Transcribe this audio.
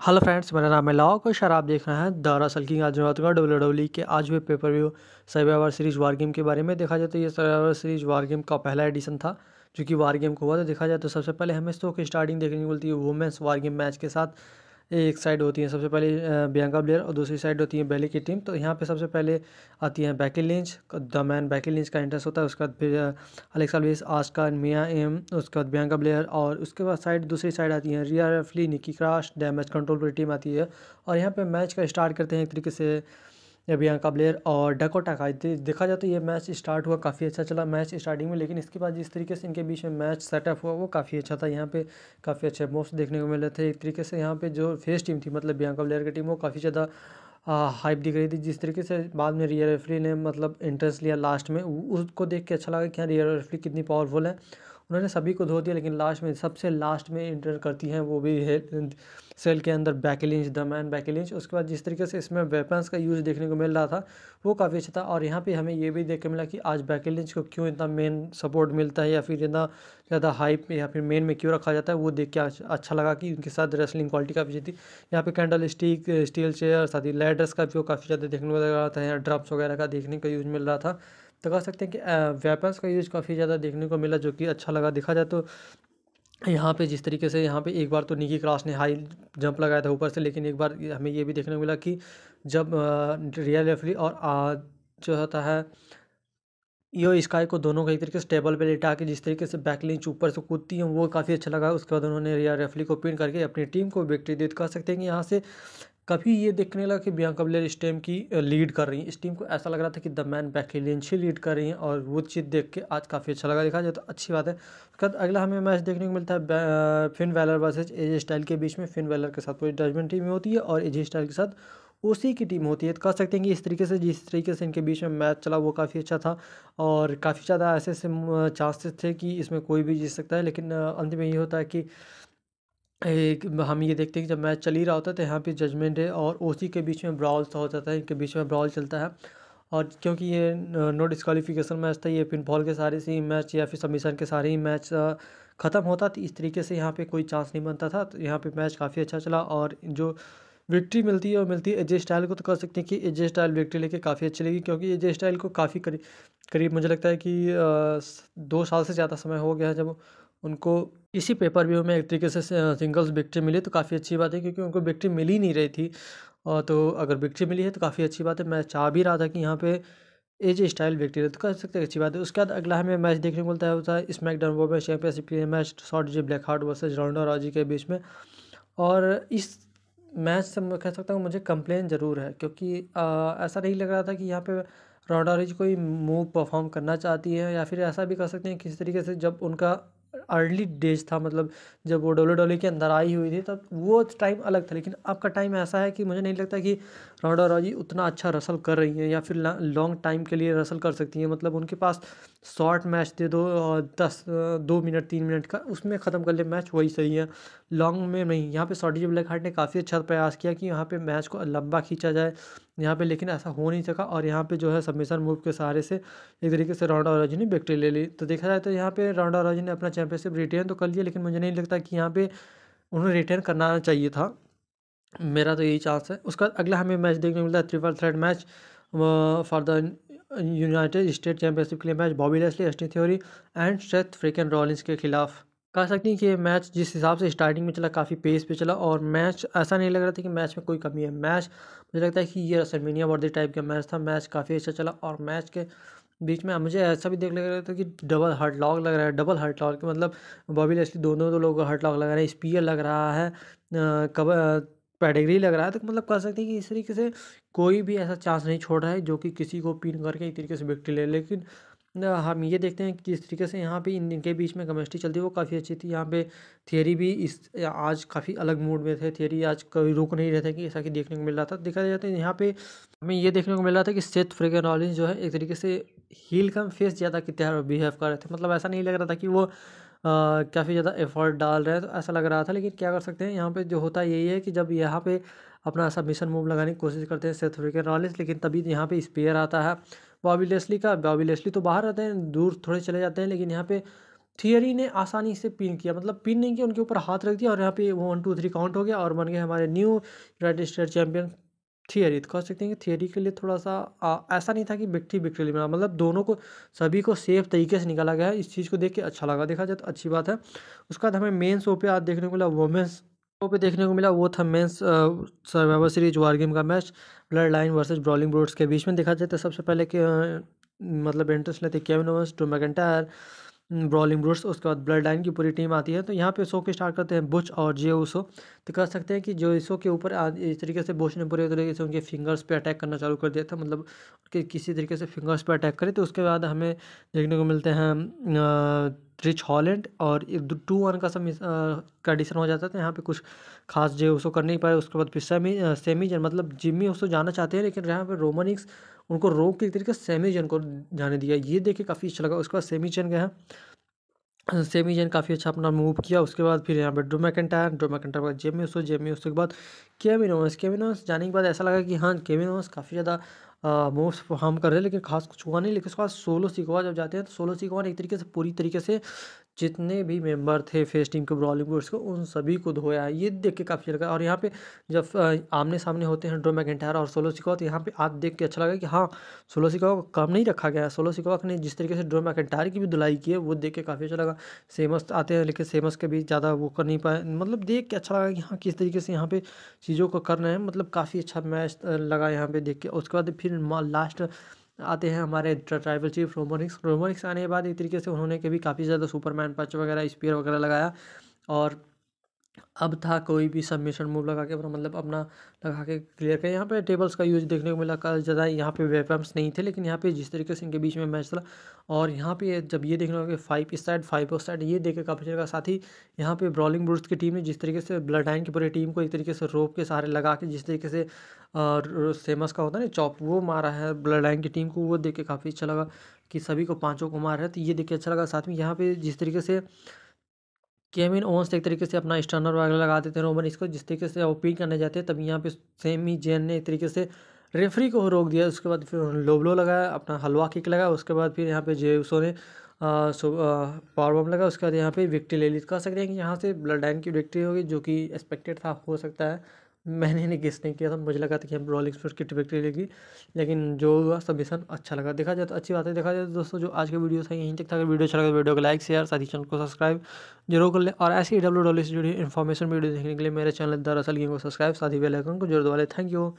hello friends मेरा नाम है लाओ को और आप देख रहे हैं दरअसल की आज मैं बात करूँगा डब्ल्यू डब्ल्यू के आज हुए pay per view survivor series war game के बारे में देखा जाए तो ये सर्वाइवर सीरीज वार गेम का पहला एडिशन था जो कि वार गेम को हुआ था देखा जाए तो सबसे पहले हमें तो स्टार्टिंग देखने को मिलती है वुमेंस वार गेम मैच के साथ एक साइड होती है सबसे पहले बियंका ब्लेयर और दूसरी साइड होती है बैली की टीम तो यहाँ पे सबसे पहले आती है Becky Lynch the man Becky Lynch का इंटरेस्ट होता है उसके बाद फिर Alexa Bliss Asuka Mia Yim उसके बाद बियंका ब्लेयर और उसके बाद साइड दूसरी साइड आती है Rhea Ripley Nikki Cross damage control पर टीम आती है और यहाँ पर मैच का स्टार्ट करते हैं एक तरीके से बियांका ब्लेयर और डकोटा का देखा जाए तो ये मैच स्टार्ट हुआ काफ़ी अच्छा चला मैच स्टार्टिंग में लेकिन इसके बाद जिस तरीके से इनके बीच में मैच सेटअप हुआ वो काफ़ी अच्छा था यहाँ पे काफ़ी अच्छे मूव्स देखने को मिले थे एक तरीके से यहाँ पे जो फेस टीम थी मतलब बियांका ब्लेयर की टीम वो काफ़ी ज़्यादा हाइप दिख रही थी जिस तरीके से बाद में रियर रेफरी ने मतलब इंटरेस्ट लिया लास्ट में उसको देख के अच्छा लगा कि हाँ रियर रेफरी कितनी पावरफुल है उन्होंने सभी को धो दिया लेकिन लास्ट में सबसे लास्ट में इंटर करती हैं वो भी है सेल के अंदर बैकलिंच द मैन बैकलिंच उसके बाद जिस तरीके से इसमें वेपन्स का यूज़ देखने को मिल रहा था वो काफ़ी अच्छा था और यहाँ पे हमें ये भी देखने मिला कि आज बैकलिंच को क्यों इतना मेन सपोर्ट मिलता है या फिर इतना ज़्यादा हाइप या फिर मेन में क्यों रखा जाता है वो देख के अच्छा लगा कि उनके साथ रेसलिंग क्वालिटी काफ़ी अच्छी थी यहाँ पर कैंडल स्टिक स्टील चेयर साथ ही लेडर्स का भी काफ़ी ज़्यादा देखने को मिल रहा था या ड्रप्स वगैरह का देखने का यूज़ मिल रहा था तो कह सकते हैं कि वेपन्स का यूज़ काफ़ी ज़्यादा देखने को मिला जो कि अच्छा लगा देखा जाए तो यहाँ पे जिस तरीके से यहाँ पे एक बार तो निकी क्रॉस ने हाई जंप लगाया था ऊपर से लेकिन एक बार हमें ये भी देखने को मिला कि जब रियल रेफरी और आ, जो होता है यो स्काई को दोनों का एक तरीके से टेबल पे लेटा के जिस तरीके से बैकलिंच ऊपर से कूदती हैं वो काफ़ी अच्छा लगा उसके बाद उन्होंने रिया रेफली को पिन करके अपनी टीम को विक्ट्री दी तो कह सकते हैं कि यहाँ से कभी ये देखने लगा कि बियांका कबलेर इस टीम की लीड कर रही है इस टीम को ऐसा लग रहा था कि द मैन छी लीड कर रही हैं और वो चीज़ देख के आज काफ़ी अच्छा लगा देखा जाए तो अच्छी बात है उसके बाद अगला हमें मैच देखने को मिलता है Finn Balor versus AJ Styles के बीच में फिन वैलर के साथ पूरी डजमेंट टीम होती है और एज स्टाइल के साथ उसी की टीम होती है तो कह सकते हैं कि इस तरीके से जिस तरीके से इनके बीच में मैच चला वो काफ़ी अच्छा था और काफ़ी ज़्यादा ऐसे ऐसे चांसेस थे कि इसमें कोई भी जीत सकता है लेकिन अंत में ये होता है कि एक हम ये देखते हैं कि जब मैच चल ही रहा होता है तो यहाँ पे जजमेंट है और ओसी के बीच में ब्राउल हो जाता है इनके बीच में ब्राउल चलता है और क्योंकि ये नो डिस्कालीफिकेशन मैच था ये पिनफॉल के सारे से ही मैच या फिर सबमिशन के सारे ही मैच ख़त्म होता तो इस तरीके से यहाँ पे कोई चांस नहीं बनता था तो यहाँ पे मैच काफ़ी अच्छा चला और जो विक्ट्री मिलती है और मिलती है एजे स्टाइल को तो कह सकते हैं कि एजे स्टाइल विक्ट्री लेके काफ़ी अच्छी लगी क्योंकि एजे स्टाइल को काफ़ी करीब करीब मुझे लगता है कि दो साल से ज़्यादा समय हो गया है जब उनको इसी पेपर व्यू में एक तरीके से सिंगल्स विक्ट्री मिली तो काफ़ी अच्छी बात है क्योंकि उनको विक्ट्री मिल ही नहीं रही थी और तो अगर विक्ट्री मिली है तो काफ़ी अच्छी बात है मैं चाह भी रहा था कि यहाँ पे एज स्टाइल विक्ट्री तो कह सकते हैं अच्छी बात है उसके बाद अगला हमें मैच देखने को मिलता है होता है स्मैकडाउन वो मैच चैंपियनशिप के match Shotzi Blackheart versus Ronda Rousey के बीच में और इस मैच से मैं कह सकता हूँ मुझे कंप्लेन ज़रूर है क्योंकि ऐसा नहीं लग रहा था कि यहाँ राउंडर रॉडारिज कोई मूव परफॉर्म करना चाहती है या फिर ऐसा भी कर सकते हैं किसी तरीके से जब उनका अर्ली डेज था मतलब जब वो डब्ल्यू डब्ल्यू के अंदर आई हुई थी तब वो टाइम अलग था लेकिन अब का टाइम ऐसा है कि मुझे नहीं लगता कि रोडा रॉजी उतना अच्छा रसल कर रही हैं या फिर लॉन्ग टाइम के लिए रसल कर सकती हैं मतलब उनके पास शॉर्ट मैच दे दो और दस दो मिनट तीन मिनट का उसमें ख़त्म कर ले मैच वही सही है लॉन्ग में नहीं यहाँ पर शॉर्टेज ब्लैक हार्ट ने काफ़ी अच्छा प्रयास किया कि यहाँ पर मैच को लंबा खींचा जाए यहाँ पे लेकिन ऐसा हो नहीं सका और यहाँ पे जो है सबमिशन मूव के सहारे से एक तरीके से राउंड ऑराजी ने विक्ट्री ले ली तो देखा जाए तो यहाँ पे राउंड ऑराजी ने अपना चैंपियनशिप रिटेन तो कर लिया लेकिन मुझे नहीं लगता कि यहाँ पे उन्हें रिटेन करना चाहिए था मेरा तो यही चांस है उसका अगला हमें मैच देखने को मिलता है triple threat match for the United States championship के लिए match Bobby Lashley Austin Theory and Seth Freakin Rollins के खिलाफ कह सकते हैं कि ये मैच जिस हिसाब से स्टार्टिंग में चला काफ़ी पेस पे चला और मैच ऐसा नहीं लग रहा था कि मैच में कोई कमी है मैच मुझे लगता है कि ये रसलमेनिया वर्दी टाइप का मैच था मैच काफ़ी अच्छा चला और मैच के बीच में मुझे ऐसा भी देख लग रहा था कि डबल हर्ट लॉक लग रहा है डबल हर्ट लॉक मतलब बॉबी लेस्ली दोनों दो लोगों का हर्ट लॉक लग रहे हैं स्पीयर लग रहा है कब पेडिग्री लग रहा है तो मतलब कह सकते हैं कि इस तरीके से कोई भी ऐसा चांस नहीं छोड़ रहा है जो कि किसी को पिन करके एक तरीके से विक्ट्री ले लेकिन हम ये देखते हैं कि किस तरीके से यहाँ पे इन इनके बीच में केमिस्ट्री चलती है वो काफ़ी अच्छी थी यहाँ पे थियरी भी इस आज काफ़ी अलग मूड में थे थियरी आज कभी रुक नहीं रहे थे कि ऐसा कि देखने को मिल रहा था देखा जाता है यहाँ पे हमें ये देखने को मिल रहा था कि सेथ फ्रेगर नॉलेज जो है एक तरीके से हील कम फेस ज़्यादा कितने बिहेव कर रहे थे मतलब ऐसा नहीं लग रहा था कि वो काफ़ी ज़्यादा एफर्ट डाल रहे हैं तो ऐसा लग रहा था लेकिन क्या कर सकते हैं यहाँ पर जो होता यही है कि जब यहाँ पर अपना सबमिशन मूव लगाने की कोशिश करते हैं सेथ फ्रेगर नॉलेज लेकिन तभी यहाँ पर स्पेयर आता है बॉबी लेस्ली का बॉबी लेस्ली तो बाहर रहते हैं दूर थोड़े चले जाते हैं लेकिन यहाँ पे थियरी ने आसानी से पिन किया मतलब पिन नहीं किया उनके ऊपर हाथ रख दिया और यहाँ पे वो वन टू थ्री काउंट हो गया और बन गए हमारे new United States champion Theory तो कह सकते हैं कि थियरी के लिए थोड़ा सा आ, ऐसा नहीं था कि बिक्टी बिक्टी मिला मतलब दोनों को सभी को सेफ तरीके से निकाला गया है इस चीज़ को देख के अच्छा लगा देखा जाए तो अच्छी बात है उसके बाद हमें मेन्स शो पे आज देखने को मिला वुमेंस पे देखने को मिला वो था men's survivor series war game का match blood line versus brawling brutes के बीच में देखा जाए तो सबसे पहले कि मतलब एंट्रेंस लेते Kevin Owens Drew McIntyre brawling hmm, brutes उसके बाद ब्लड लाइन की पूरी टीम आती है तो यहाँ पे शो को स्टार्ट करते हैं बुच और जे ओ तो कह सकते हैं कि जो इसो के ऊपर इस तरीके से बुच ने पूरे तरीके से उनके फिंगर्स पे अटैक करना चालू कर दिया था मतलब कि किसी तरीके से फिंगर्स पे अटैक करे तो उसके बाद हमें देखने को मिलते हैं रिच हॉलैंड और टू वन का सब कंडीशन हो जाता था तो यहाँ पे कुछ खास जे उसको कर नहीं पाए उसके बाद फिर सेमी सेमी जन मतलब जिम्मी उसको जाना चाहते हैं लेकिन यहाँ पे रोमनिक्स उनको रोक के एक तरीके से सेमी जैन को जाने दिया ये देखे काफ़ी अच्छा लगा उसके बाद सेमी जैन गया सेमी जैन काफ़ी अच्छा अपना मूव किया उसके बाद फिर यहाँ पे ड्रो मैकेंटायर ड्रो मैकेंटायर बाद जेमी उसको जेमी उसके बाद केविन ओवंस केविन ओवंस जाने के बाद ऐसा लगा कि हाँ केविन ओवंस काफ़ी ज़्यादा मूव्स परफॉर्म कर रहे हैं लेकिन खास कुछ हुआ नहीं लेकिन उसके बाद सोलो सिकवा जब जाते हैं तो सोलो सिकवा एक तरीके से पूरी तरीके से जितने भी मेंबर थे फेस टीम के ब्रॉलिंग बोर्ड्स को उन सभी को धोया है ये देख के काफ़ी लगा और यहाँ पे जब आमने सामने होते हैं ड्रो मैकेंटायर और सोलो सिकवा तो यहाँ पे आप देख के अच्छा लगा कि हाँ सोलो सिकवा को कम नहीं रखा गया है सोलो सिकवा ने जिस तरीके से ड्रो मैकेंटायर की भी धुलाई की है वो देख के काफ़ी अच्छा लगा सेमस आते हैं लेकिन सेमस के भी ज़्यादा वो कर नहीं पाए मतलब देख के अच्छा लगा कि हाँ किस तरीके से यहाँ पर चीज़ों को कर रहे हैं मतलब काफ़ी अच्छा मैच लगा यहाँ पर देख के उसके बाद फिर फिर लास्ट आते हैं हमारे ट्राइबल चीफ रोमोनिक्स रोमोनिक्स आने के बाद एक तरीके से उन्होंने के भी काफ़ी ज़्यादा सुपरमैन पच वगैरह स्पीयर वगैरह लगाया और अब था कोई भी सबमिशन मूव लगा के अपना मतलब अपना लगा के क्लियर किया यहाँ पे टेबल्स का यूज देखने को मिला का ज़्यादा यहाँ पे वेपन्स नहीं थे लेकिन यहाँ पे जिस तरीके से इनके बीच में मैच चला और यहाँ पे जब ये देखने को कि फाइव इस साइड फाइव उस साइड ये देख के काफ़ी जगह साथ ही यहाँ पे ब्रॉलिंग बुर्ड्स की टीम ने जिस तरीके से ब्लड आइन की पूरी टीम को एक तरीके से रोप के सहारे लगा के जिस तरीके से सेमस का होता है ना चॉप वो मारा है ब्लड लाइन की टीम को वो देख के काफ़ी अच्छा लगा कि सभी को पाँचों को मारा है तो ये देख के अच्छा लगा साथ में यहाँ पर जिस तरीके से केमिन ओवंस एक तरीके से अपना स्टर्नर वगैरह लगा देते हैं रोमन इसको जिस तरीके से वो ओपनिंग करने जाते हैं तभी यहाँ पे सेमी जेन ने एक तरीके से रेफरी को रोक दिया उसके बाद फिर उन्होंने लोबलो लगाया अपना हलवा किक लगाया उसके बाद फिर यहाँ पे जे उसो ने पावर बम लगा उसके बाद यहाँ पे विक्ट्री ले ली तो कह सकते हैं कि यहाँ से ब्लड लाइन की विक्ट्री होगी जो कि एक्सपेक्टेड था हो सकता है मैंने नहीं गेस नहीं किया था मुझे लगा था कि हम रॉयल एक्सप्रेस की टिकट लेगी लेकिन जो हुआ सबमिशन अच्छा लगा देखा जाए तो अच्छी बात है देखा जाए तो दोस्तों जो आज के वीडियो था यहीं तक था अगर वीडियो अच्छा लगा वीडियो तो को लाइक शेयर साथ ही चैनल को सब्सक्राइब जरूर कर ले और ऐसी डब्ल्यू डब्ल्यू से जुड़ी इन्फॉर्मेशन वीडियो देखने के लिए मेरे चैनल दरअसल गेम को सब्सक्राइब साथ ही बेलाइकन को जरूर दवा ले थैंक यू